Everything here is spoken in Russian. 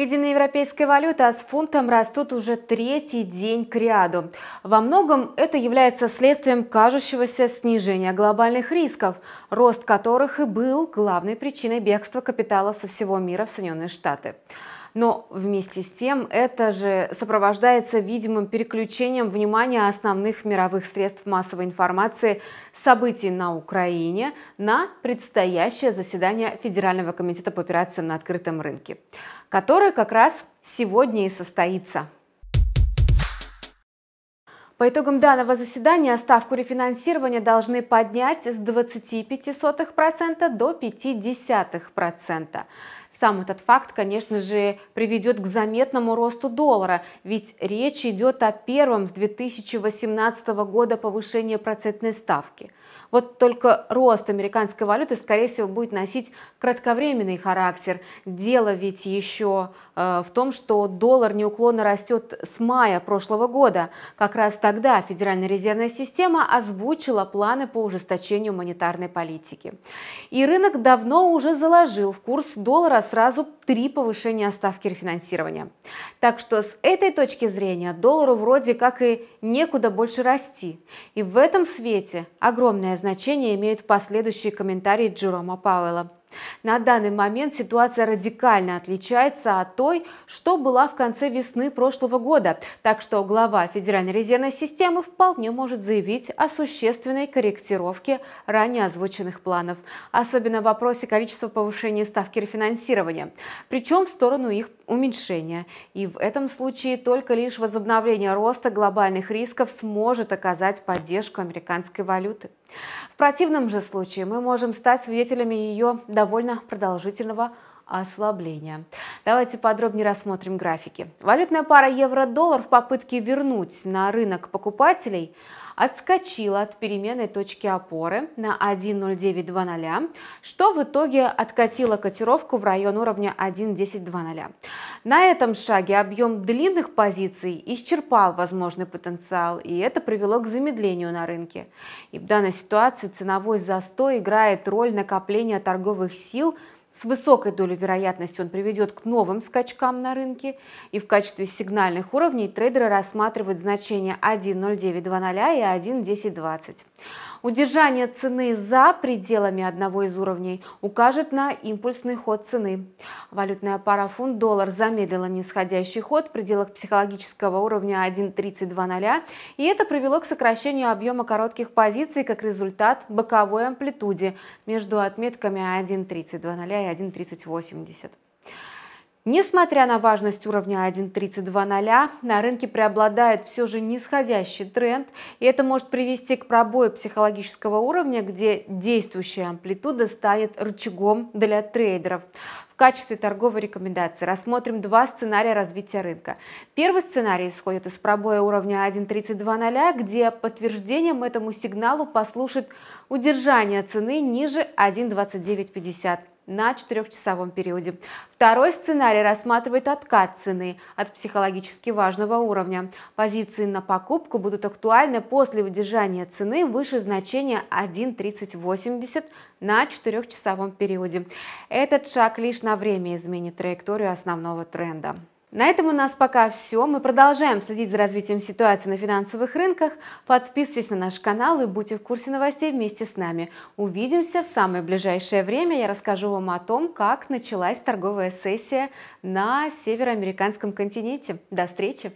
Единая европейская валюта а с фунтом растут уже третий день к ряду. Во многом это является следствием кажущегося снижения глобальных рисков, рост которых и был главной причиной бегства капитала со всего мира в Соединенные Штаты. Но вместе с тем это же сопровождается видимым переключением внимания основных мировых средств массовой информации событий на Украине на предстоящее заседание Федерального комитета по операциям на открытом рынке, которое как раз сегодня и состоится. По итогам данного заседания ставку рефинансирования должны поднять с 25% до 0,5%. Сам этот факт, конечно же, приведет к заметному росту доллара, ведь речь идет о первом с 2018 года повышении процентной ставки. Вот только рост американской валюты, скорее всего, будет носить кратковременный характер. Дело ведь еще Э, в том, что доллар неуклонно растет с мая прошлого года. Как раз тогда Федеральная резервная система озвучила планы по ужесточению монетарной политики. И рынок давно уже заложил в курс доллара сразу три повышения ставки рефинансирования. Так что с этой точки зрения доллару вроде как и некуда больше расти. И в этом свете огромное значение имеют последующие комментарии Джерома Пауэлла. На данный момент ситуация радикально отличается от той, что была в конце весны прошлого года, так что глава Федеральной резервной системы вполне может заявить о существенной корректировке ранее озвученных планов, особенно в вопросе количества повышения ставки рефинансирования, причем в сторону их уменьшения. И в этом случае только лишь возобновление роста глобальных рисков сможет оказать поддержку американской валюты. В противном же случае мы можем стать свидетелями ее довольно продолжительного ослабления. Давайте подробнее рассмотрим графики. Валютная пара евро-доллар в попытке вернуть на рынок покупателей отскочила от переменной точки опоры на 1.0920, что в итоге откатило котировку в район уровня 1.1020. На этом шаге объем длинных позиций исчерпал возможный потенциал, и это привело к замедлению на рынке. И в данной ситуации ценовой застой играет роль накопления торговых сил – с высокой долей вероятности он приведет к новым скачкам на рынке, и в качестве сигнальных уровней трейдеры рассматривают значения 1.0920 и 1.1020. Удержание цены за пределами одного из уровней укажет на импульсный ход цены. Валютная пара фунт-доллар замедлила нисходящий ход в пределах психологического уровня 1.320, и это привело к сокращению объема коротких позиций как результат боковой амплитуды между отметками 1.320 и 1.3080. Несмотря на важность уровня 1.32.0, на рынке преобладает все же нисходящий тренд, и это может привести к пробою психологического уровня, где действующая амплитуда станет рычагом для трейдеров. В качестве торговой рекомендации рассмотрим два сценария развития рынка. Первый сценарий исходит из пробоя уровня 1.32.0, где подтверждением этому сигналу послушает удержание цены ниже 1.29.50 на 4-часовом периоде. Второй сценарий рассматривает откат цены от психологически важного уровня. Позиции на покупку будут актуальны после выдержания цены выше значения 1.3080 на 4-часовом периоде. Этот шаг лишь на время изменит траекторию основного тренда. На этом у нас пока все. Мы продолжаем следить за развитием ситуации на финансовых рынках. Подписывайтесь на наш канал и будьте в курсе новостей вместе с нами. Увидимся в самое ближайшее время. Я расскажу вам о том, как началась торговая сессия на североамериканском континенте. До встречи!